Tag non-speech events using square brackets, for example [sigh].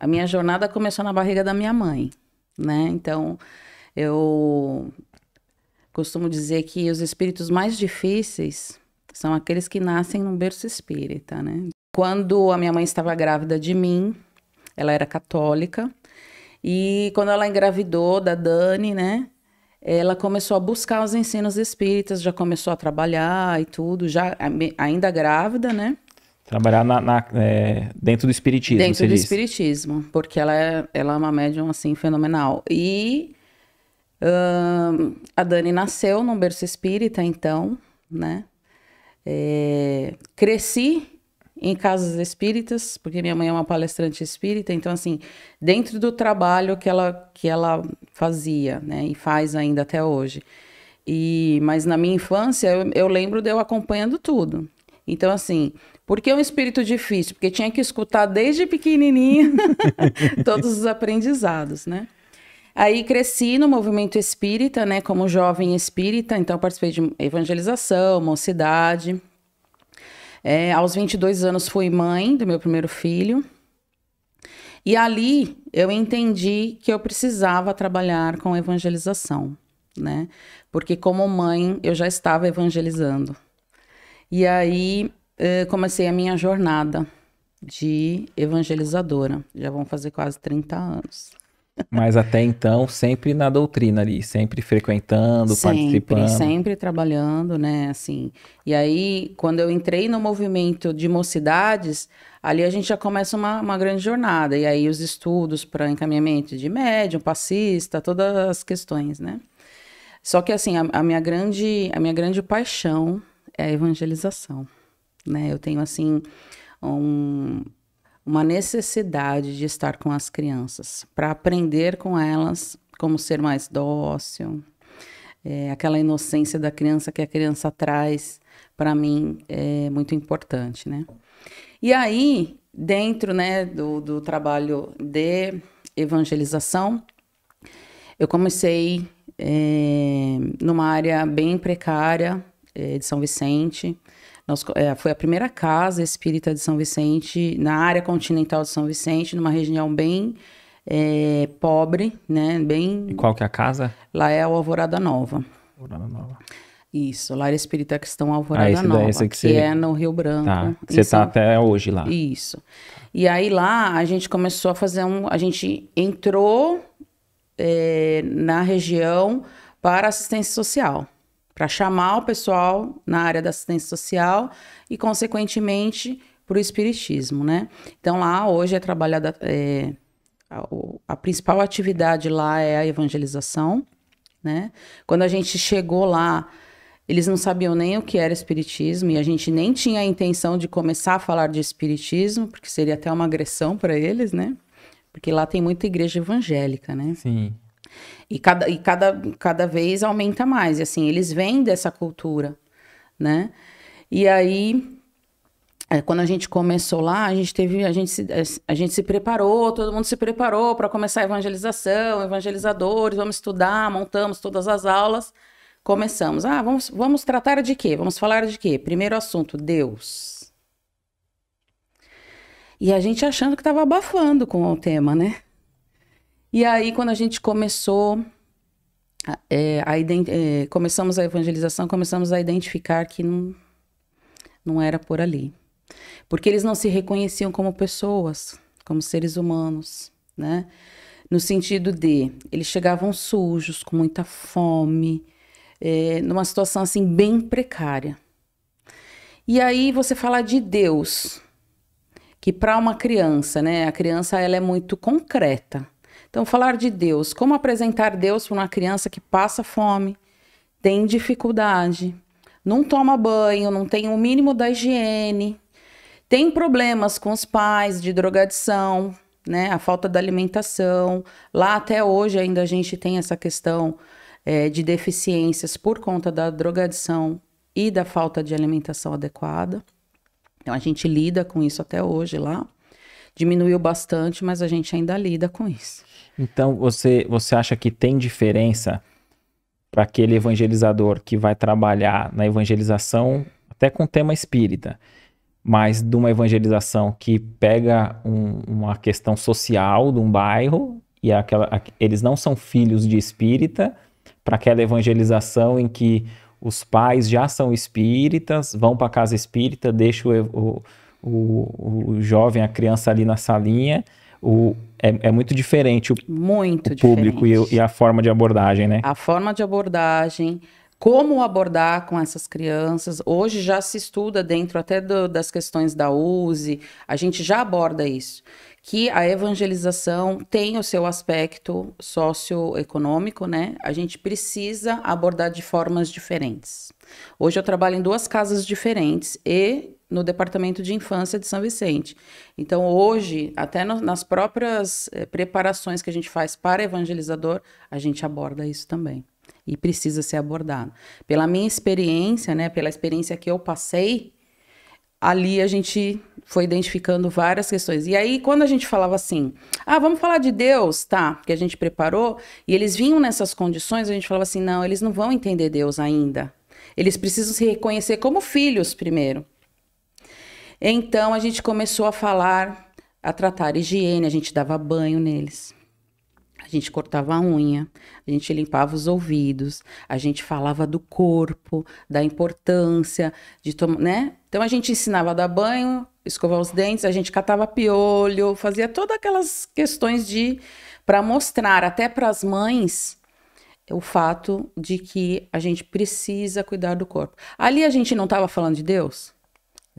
A minha jornada começou na barriga da minha mãe, né? Então, eu costumo dizer que os espíritos mais difíceis são aqueles que nascem num berço espírita, né? Quando a minha mãe estava grávida de mim, ela era católica, e quando ela engravidou da Dani, né? Ela começou a buscar os ensinos espíritas, já começou a trabalhar e tudo, já ainda grávida, né? Trabalhar na, na é, dentro do espiritismo. Dentro do espiritismo, porque ela é, ela é uma médium assim fenomenal. E a Dani nasceu num berço espírita, então, né? É, cresci em casas espíritas, porque minha mãe é uma palestrante espírita, então assim, dentro do trabalho que ela que ela fazia, né, e faz ainda até hoje. E mas na minha infância eu, eu lembro de eu acompanhando tudo. Então, assim, por que um espírito difícil? Porque tinha que escutar desde pequenininho [laughs] todos os aprendizados, né? Aí cresci no movimento espírita, né, como jovem espírita, então participei de evangelização, mocidade. É, aos 22 anos fui mãe do meu primeiro filho. E ali eu entendi que eu precisava trabalhar com evangelização, né? Porque como mãe eu já estava evangelizando, e aí eh, comecei a minha jornada de evangelizadora. Já vão fazer quase 30 anos. Mas até então, sempre na doutrina ali, sempre frequentando, sempre, participando. Sempre trabalhando, né? Assim. E aí, quando eu entrei no movimento de mocidades, ali a gente já começa uma, uma grande jornada. E aí, os estudos para encaminhamento de médium, passista, todas as questões, né? Só que, assim, a, a minha, grande, a minha grande paixão é a evangelização. Né? Eu tenho, assim, um, uma necessidade de estar com as crianças, para aprender com elas como ser mais dócil, é, aquela inocência da criança que a criança traz, para mim é muito importante, né? E aí, dentro né, do, do trabalho de evangelização, eu comecei é, numa área bem precária, é, de São Vicente. Nós, é, foi a primeira casa espírita de São Vicente, na área continental de São Vicente, numa região bem é, pobre, né? Bem... E qual que é a casa? Lá é o Alvorada Nova. Alvorada Nova. Isso, Lar Espírita Cristão ah, Alvorada ah, esse Nova, daí, esse que, você... que é no Rio Branco. Tá. Você está São... até hoje lá. Isso. E aí lá a gente começou a fazer um... A gente entrou é, na região para assistência social para chamar o pessoal na área da assistência social e, consequentemente, para o espiritismo, né? Então lá hoje é trabalhada é, a, a, principal atividade lá é a evangelização, né? Quando a gente chegou lá, eles não sabiam nem o que era espiritismo e a gente nem tinha a intenção de começar a falar de espiritismo, porque seria até uma agressão para eles, né? Porque lá tem muita igreja evangélica, né? Sim. E cada, e cada, cada vez aumenta mais. E assim, eles vêm dessa cultura, né? E aí, é, quando a gente começou lá, a gente teve, a gente se, é, a gente se preparou, todo mundo se preparou para começar a evangelização, evangelizadores, vamos estudar, montamos todas as aulas, começamos. Ah, vamos, vamos tratar de quê? Vamos falar de quê? Primeiro assunto, Deus. E a gente achando que estava abafando com o tema, né? E aí, quando a gente começou, é, a é, começamos a evangelização, começamos a identificar que não, não era por ali. Porque eles não se reconheciam como pessoas, como seres humanos, né? No sentido de, eles chegavam sujos, com muita fome, é, numa situação assim bem precária. E aí você falar de Deus, que para uma criança, né? A criança ela é muito concreta. Então, falar de Deus, como apresentar Deus para uma criança que passa fome, tem dificuldade, não toma banho, não tem o mínimo da higiene, tem problemas com os pais de drogadição, né? A falta da alimentação. Lá até hoje ainda a gente tem essa questão é, de deficiências por conta da drogadição e da falta de alimentação adequada. Então a gente lida com isso até hoje lá diminuiu bastante, mas a gente ainda lida com isso. Então, você, você acha que tem diferença para aquele evangelizador que vai trabalhar na evangelização, até com tema espírita, mas de uma evangelização que pega um, uma questão social de um bairro, e aquela, a, eles não são filhos de espírita, para aquela evangelização em que os pais já são espíritas, vão para a casa espírita, deixam o, o o, o jovem, a criança ali na salinha, o, é, é muito diferente o, muito o público diferente. E, e a forma de abordagem, né? A forma de abordagem, como abordar com essas crianças. Hoje já se estuda dentro até do, das questões da USE, a gente já aborda isso. Que a evangelização tem o seu aspecto socioeconômico, né? A gente precisa abordar de formas diferentes. Hoje eu trabalho em duas casas diferentes e no Departamento de Infância de São Vicente. Então, hoje, até no, nas próprias eh, preparações que a gente faz para evangelizador, a gente aborda isso também. E precisa ser abordado. Pela minha experiência, né, pela experiência que eu passei, ali a gente foi identificando várias questões. E aí, quando a gente falava assim, ah, vamos falar de Deus, tá, que a gente preparou, e eles vinham nessas condições, a gente falava assim, não, eles não vão entender Deus ainda. Eles precisam se reconhecer como filhos primeiro. Então a gente começou a falar, a tratar a higiene, a gente dava banho neles. A gente cortava a unha, a gente limpava os ouvidos, a gente falava do corpo, da importância de tomar, né? Então a gente ensinava a dar banho, escovar os dentes, a gente catava piolho, fazia todas aquelas questões de para mostrar até para as mães o fato de que a gente precisa cuidar do corpo. Ali a gente não estava falando de Deus?